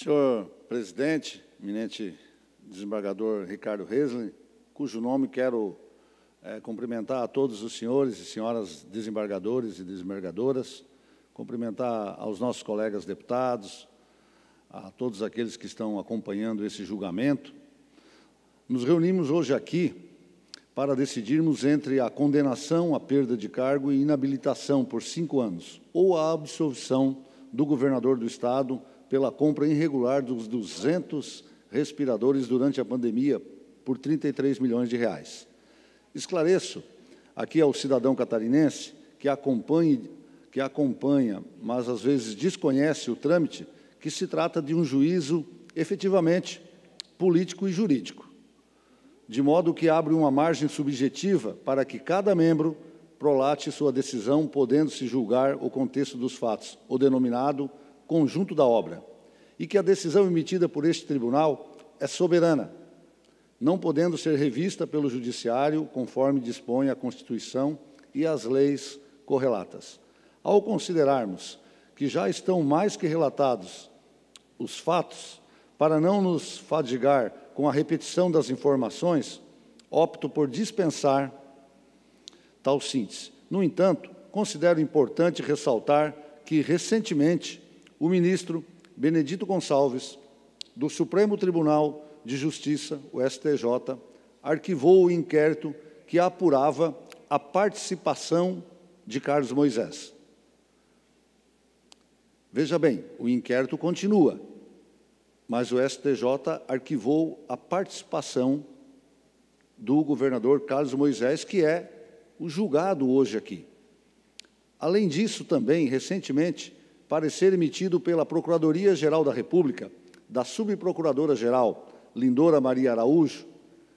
Senhor presidente, eminente desembargador Ricardo Reisling, cujo nome quero é, cumprimentar a todos os senhores e senhoras desembargadores e desembargadoras, cumprimentar aos nossos colegas deputados, a todos aqueles que estão acompanhando esse julgamento. Nos reunimos hoje aqui para decidirmos entre a condenação à perda de cargo e inabilitação por cinco anos ou a absolvição do governador do Estado pela compra irregular dos 200 respiradores durante a pandemia por 33 milhões de reais. Esclareço aqui ao cidadão catarinense que acompanhe, que acompanha, mas às vezes desconhece o trâmite, que se trata de um juízo efetivamente político e jurídico, de modo que abre uma margem subjetiva para que cada membro prolate sua decisão, podendo se julgar o contexto dos fatos, o denominado conjunto da obra e que a decisão emitida por este tribunal é soberana, não podendo ser revista pelo Judiciário conforme dispõe a Constituição e as leis correlatas. Ao considerarmos que já estão mais que relatados os fatos, para não nos fadigar com a repetição das informações, opto por dispensar tal síntese. No entanto, considero importante ressaltar que, recentemente, o ministro Benedito Gonçalves, do Supremo Tribunal de Justiça, o STJ, arquivou o inquérito que apurava a participação de Carlos Moisés. Veja bem, o inquérito continua, mas o STJ arquivou a participação do governador Carlos Moisés, que é o julgado hoje aqui. Além disso, também, recentemente, parecer emitido pela Procuradoria-Geral da República, da Subprocuradora-Geral, Lindora Maria Araújo,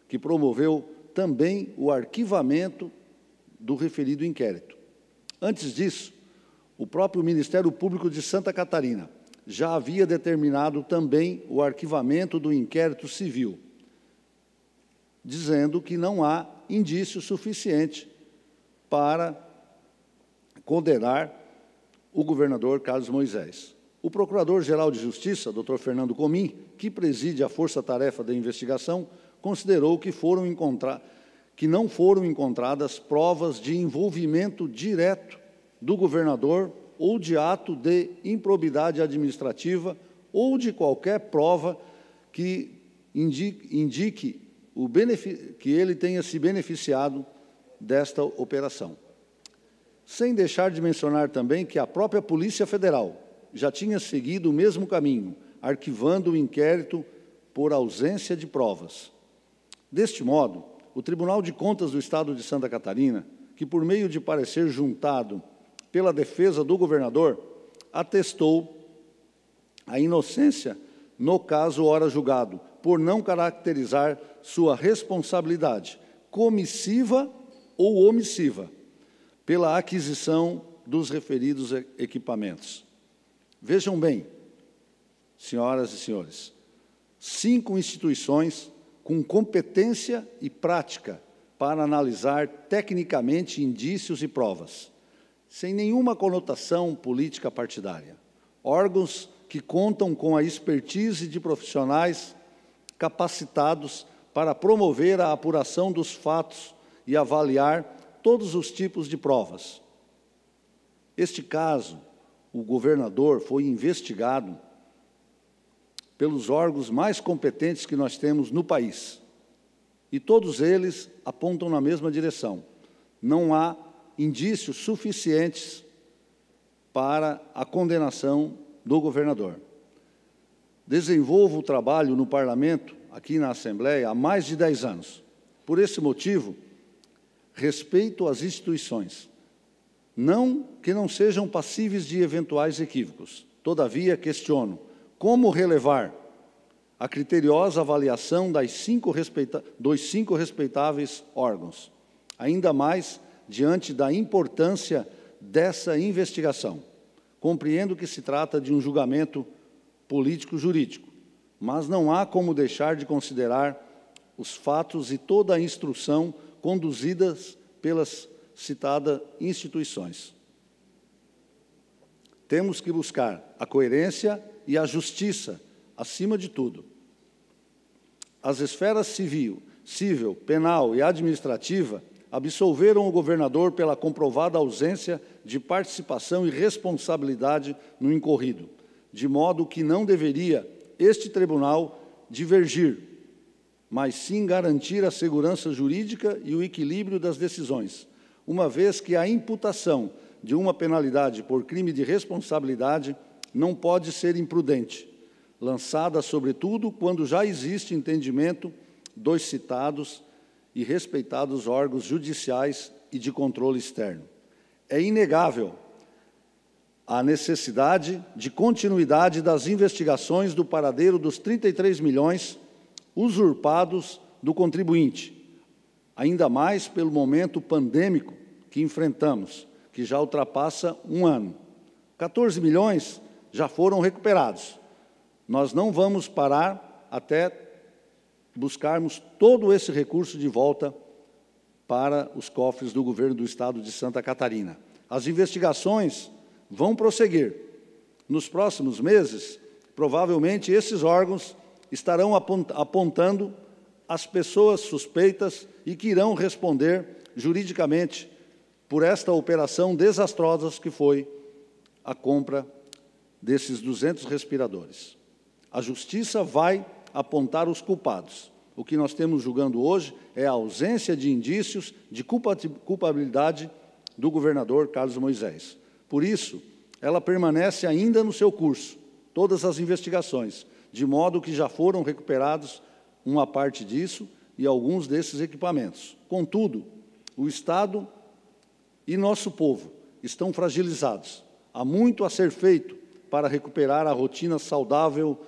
que promoveu também o arquivamento do referido inquérito. Antes disso, o próprio Ministério Público de Santa Catarina já havia determinado também o arquivamento do inquérito civil, dizendo que não há indício suficiente para condenar o governador Carlos Moisés. O Procurador-Geral de Justiça, Dr. Fernando Comim, que preside a força-tarefa da investigação, considerou que, foram que não foram encontradas provas de envolvimento direto do governador ou de ato de improbidade administrativa ou de qualquer prova que indique, indique que ele tenha se beneficiado desta operação. Sem deixar de mencionar também que a própria Polícia Federal já tinha seguido o mesmo caminho, arquivando o inquérito por ausência de provas. Deste modo, o Tribunal de Contas do Estado de Santa Catarina, que por meio de parecer juntado pela defesa do governador, atestou a inocência no caso ora julgado, por não caracterizar sua responsabilidade comissiva ou omissiva pela aquisição dos referidos equipamentos. Vejam bem, senhoras e senhores, cinco instituições com competência e prática para analisar tecnicamente indícios e provas, sem nenhuma conotação política partidária. Órgãos que contam com a expertise de profissionais capacitados para promover a apuração dos fatos e avaliar todos os tipos de provas. Este caso, o governador foi investigado pelos órgãos mais competentes que nós temos no país. E todos eles apontam na mesma direção. Não há indícios suficientes para a condenação do governador. Desenvolvo o trabalho no parlamento, aqui na Assembleia, há mais de 10 anos. Por esse motivo, respeito às instituições, não que não sejam passíveis de eventuais equívocos. Todavia, questiono como relevar a criteriosa avaliação cinco dos cinco respeitáveis órgãos, ainda mais diante da importância dessa investigação. Compreendo que se trata de um julgamento político-jurídico, mas não há como deixar de considerar os fatos e toda a instrução conduzidas pelas citadas instituições. Temos que buscar a coerência e a justiça, acima de tudo. As esferas civil, civil, penal e administrativa absolveram o governador pela comprovada ausência de participação e responsabilidade no incorrido, de modo que não deveria este tribunal divergir mas sim garantir a segurança jurídica e o equilíbrio das decisões, uma vez que a imputação de uma penalidade por crime de responsabilidade não pode ser imprudente, lançada, sobretudo, quando já existe entendimento dos citados e respeitados órgãos judiciais e de controle externo. É inegável a necessidade de continuidade das investigações do paradeiro dos 33 milhões usurpados do contribuinte, ainda mais pelo momento pandêmico que enfrentamos, que já ultrapassa um ano. 14 milhões já foram recuperados. Nós não vamos parar até buscarmos todo esse recurso de volta para os cofres do governo do estado de Santa Catarina. As investigações vão prosseguir. Nos próximos meses, provavelmente esses órgãos estarão apontando as pessoas suspeitas e que irão responder juridicamente por esta operação desastrosa que foi a compra desses 200 respiradores. A justiça vai apontar os culpados. O que nós temos julgando hoje é a ausência de indícios de culpabilidade do governador Carlos Moisés. Por isso, ela permanece ainda no seu curso, todas as investigações, de modo que já foram recuperados uma parte disso e alguns desses equipamentos. Contudo, o Estado e nosso povo estão fragilizados. Há muito a ser feito para recuperar a rotina saudável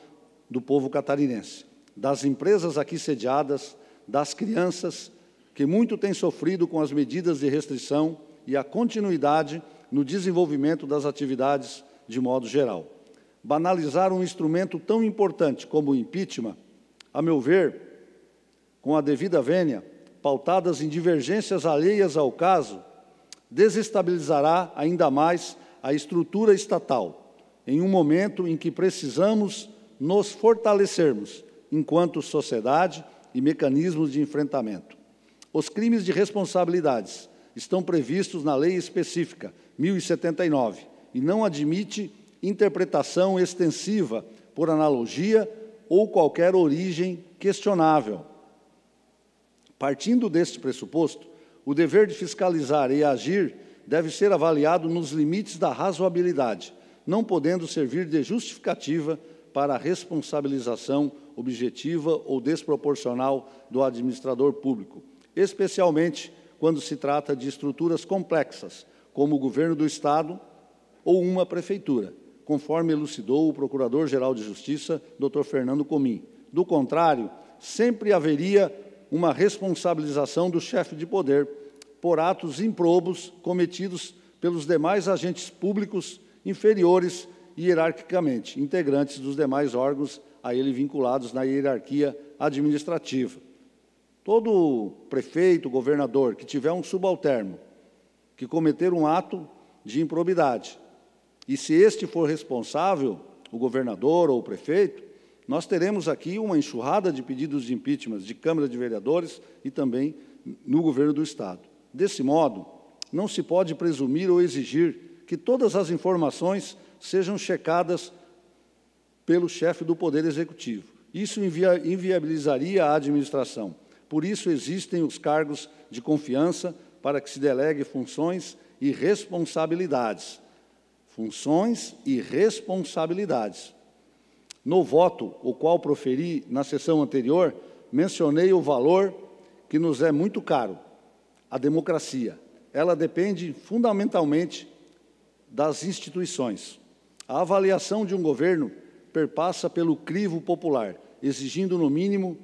do povo catarinense, das empresas aqui sediadas, das crianças, que muito têm sofrido com as medidas de restrição e a continuidade no desenvolvimento das atividades de modo geral banalizar um instrumento tão importante como o impeachment, a meu ver, com a devida vênia, pautadas em divergências alheias ao caso, desestabilizará ainda mais a estrutura estatal, em um momento em que precisamos nos fortalecermos enquanto sociedade e mecanismos de enfrentamento. Os crimes de responsabilidades estão previstos na lei específica 1079 e não admite interpretação extensiva, por analogia ou qualquer origem questionável. Partindo deste pressuposto, o dever de fiscalizar e agir deve ser avaliado nos limites da razoabilidade, não podendo servir de justificativa para a responsabilização objetiva ou desproporcional do administrador público, especialmente quando se trata de estruturas complexas, como o governo do Estado ou uma prefeitura conforme elucidou o Procurador-Geral de Justiça, Dr. Fernando Comim. Do contrário, sempre haveria uma responsabilização do chefe de poder por atos improbos cometidos pelos demais agentes públicos inferiores hierarquicamente, integrantes dos demais órgãos a ele vinculados na hierarquia administrativa. Todo prefeito, governador que tiver um subalterno que cometer um ato de improbidade, e se este for responsável, o governador ou o prefeito, nós teremos aqui uma enxurrada de pedidos de impeachment de Câmara de Vereadores e também no governo do Estado. Desse modo, não se pode presumir ou exigir que todas as informações sejam checadas pelo chefe do Poder Executivo. Isso inviabilizaria a administração. Por isso existem os cargos de confiança para que se delegue funções e responsabilidades funções e responsabilidades. No voto, o qual proferi na sessão anterior, mencionei o valor que nos é muito caro, a democracia. Ela depende fundamentalmente das instituições. A avaliação de um governo perpassa pelo crivo popular, exigindo no mínimo,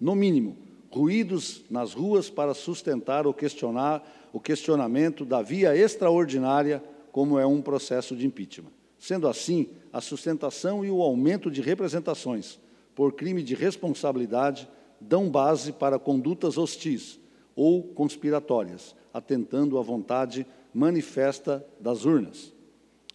no mínimo, ruídos nas ruas para sustentar o questionar o questionamento da via extraordinária como é um processo de impeachment. Sendo assim, a sustentação e o aumento de representações por crime de responsabilidade dão base para condutas hostis ou conspiratórias, atentando à vontade manifesta das urnas.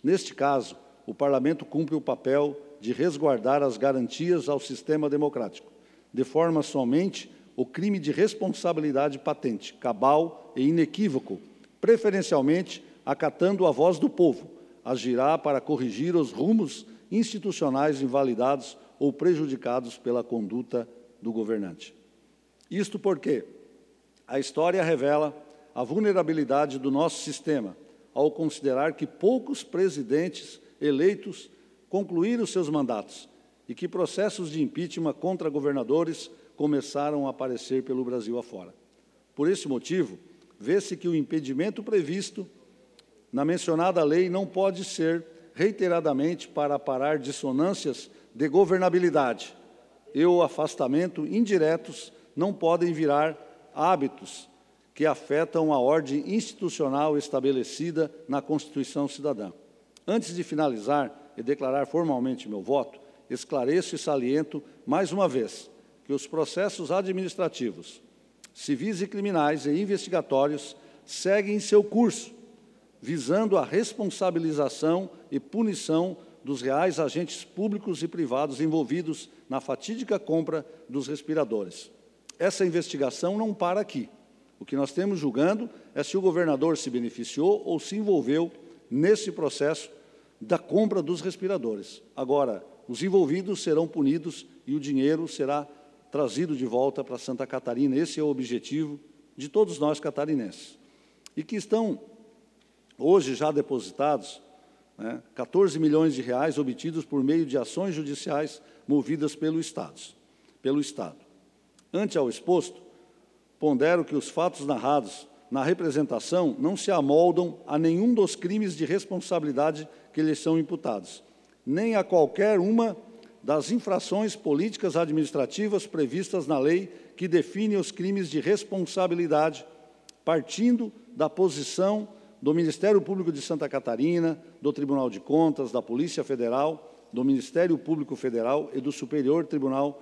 Neste caso, o Parlamento cumpre o papel de resguardar as garantias ao sistema democrático, de forma somente o crime de responsabilidade patente, cabal e inequívoco, preferencialmente acatando a voz do povo, agirá para corrigir os rumos institucionais invalidados ou prejudicados pela conduta do governante. Isto porque a história revela a vulnerabilidade do nosso sistema ao considerar que poucos presidentes eleitos concluíram seus mandatos e que processos de impeachment contra governadores começaram a aparecer pelo Brasil afora. Por esse motivo, vê-se que o impedimento previsto na mencionada lei não pode ser reiteradamente para parar dissonâncias de governabilidade e o afastamento indiretos não podem virar hábitos que afetam a ordem institucional estabelecida na Constituição Cidadã. Antes de finalizar e declarar formalmente meu voto, esclareço e saliento mais uma vez que os processos administrativos, civis e criminais e investigatórios seguem seu curso visando a responsabilização e punição dos reais agentes públicos e privados envolvidos na fatídica compra dos respiradores. Essa investigação não para aqui. O que nós temos julgando é se o governador se beneficiou ou se envolveu nesse processo da compra dos respiradores. Agora, os envolvidos serão punidos e o dinheiro será trazido de volta para Santa Catarina. Esse é o objetivo de todos nós catarinenses. E que estão hoje já depositados, né, 14 milhões de reais obtidos por meio de ações judiciais movidas pelo Estado. Pelo Estado. Ante ao exposto, pondero que os fatos narrados na representação não se amoldam a nenhum dos crimes de responsabilidade que lhes são imputados, nem a qualquer uma das infrações políticas administrativas previstas na lei que define os crimes de responsabilidade, partindo da posição do Ministério Público de Santa Catarina, do Tribunal de Contas, da Polícia Federal, do Ministério Público Federal e do Superior Tribunal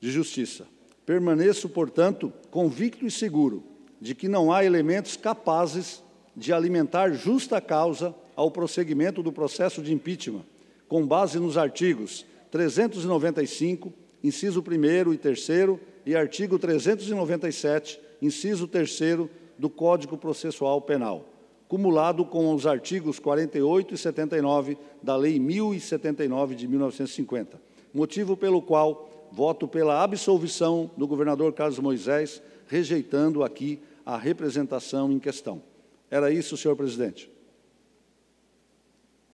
de Justiça. Permaneço, portanto, convicto e seguro de que não há elementos capazes de alimentar justa causa ao prosseguimento do processo de impeachment, com base nos artigos 395, inciso 1 e 3 e artigo 397, inciso 3 do Código Processual Penal, cumulado com os artigos 48 e 79 da Lei 1079 de 1950, motivo pelo qual voto pela absolvição do governador Carlos Moisés, rejeitando aqui a representação em questão. Era isso, senhor presidente.